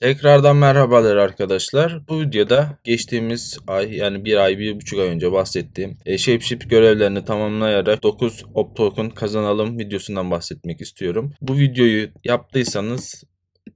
Tekrardan merhabalar arkadaşlar. Bu videoda geçtiğimiz ay yani bir ay bir buçuk ay önce bahsettiğim e, Shapeshift görevlerini tamamlayarak 9 optoken kazanalım videosundan bahsetmek istiyorum. Bu videoyu yaptıysanız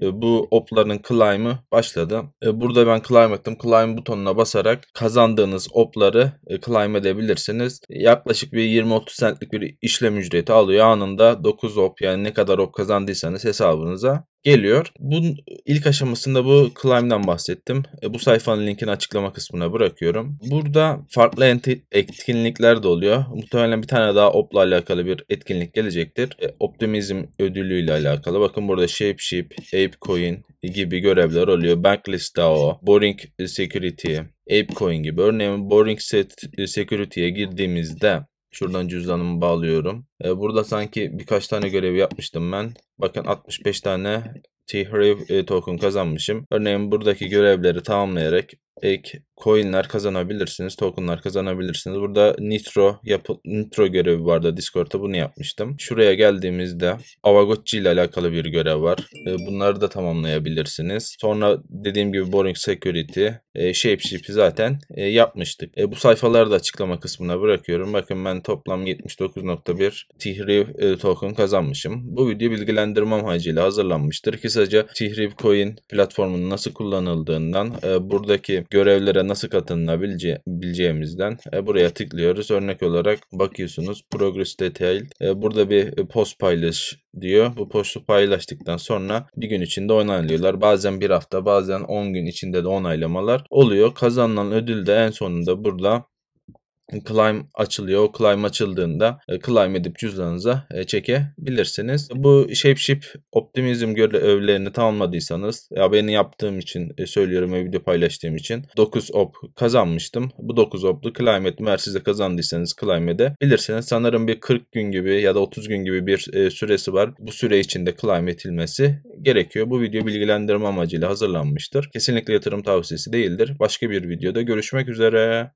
e, bu opların climb'ı başladı. E, burada ben climb ettim. Climb butonuna basarak kazandığınız opları e, climb edebilirsiniz. Yaklaşık bir 20-30 centlik bir işlem ücreti alıyor. Anında 9 op yani ne kadar op kazandıysanız hesabınıza geliyor. Bu ilk aşamasında bu Climb'dan bahsettim. E, bu sayfanın linkini açıklama kısmına bırakıyorum. Burada farklı etkinlikler de oluyor. Muhtemelen bir tane daha Op'la alakalı bir etkinlik gelecektir. E, optimizm ödülüyle alakalı. Bakın burada Shapeshift, Apecoin gibi görevler oluyor. Bankless DAO, Boring Security, Apecoin gibi. Örneğin Boring Set Security'ye girdiğimizde Şuradan cüzdanımı bağlıyorum. E, burada sanki birkaç tane görev yapmıştım ben. Bakın 65 tane T-Hrave e, token kazanmışım. Örneğin buradaki görevleri tamamlayarak ek coinler kazanabilirsiniz, tokenlar kazanabilirsiniz. Burada Nitro yapı, Nitro görevi vardı Discord'ta bunu yapmıştım. Şuraya geldiğimizde Avagotchi ile alakalı bir görev var. E, bunları da tamamlayabilirsiniz. Sonra dediğim gibi Boring Security, e, ee, shapeshift'i zaten e, yapmıştık. E, bu sayfaları da açıklama kısmına bırakıyorum. Bakın ben toplam 79.1 Tihriv e, token kazanmışım. Bu video bilgilendirme amacıyla hazırlanmıştır. Kısaca Tihriv Coin platformunun nasıl kullanıldığından, e, buradaki görevlere nasıl katılabileceğimizden e, buraya tıklıyoruz. Örnek olarak bakıyorsunuz Progress Detail. E, burada bir e, post paylaş diyor. Bu postu paylaştıktan sonra bir gün içinde onaylıyorlar. Bazen bir hafta bazen 10 gün içinde de onaylamalar oluyor. Kazanılan ödül de en sonunda burada Climb açılıyor. O climb açıldığında e, climb edip cüzdanınıza e, çekebilirsiniz. Bu ShapeShift optimizm görevlerini tamamladıysanız ya beni yaptığım için e, söylüyorum ve video paylaştığım için 9 op kazanmıştım. Bu 9 oplu climb etme eğer siz de kazandıysanız climb bilirsiniz. Sanırım bir 40 gün gibi ya da 30 gün gibi bir süresi var. Bu süre içinde climb edilmesi gerekiyor. Bu video bilgilendirme amacıyla hazırlanmıştır. Kesinlikle yatırım tavsiyesi değildir. Başka bir videoda görüşmek üzere.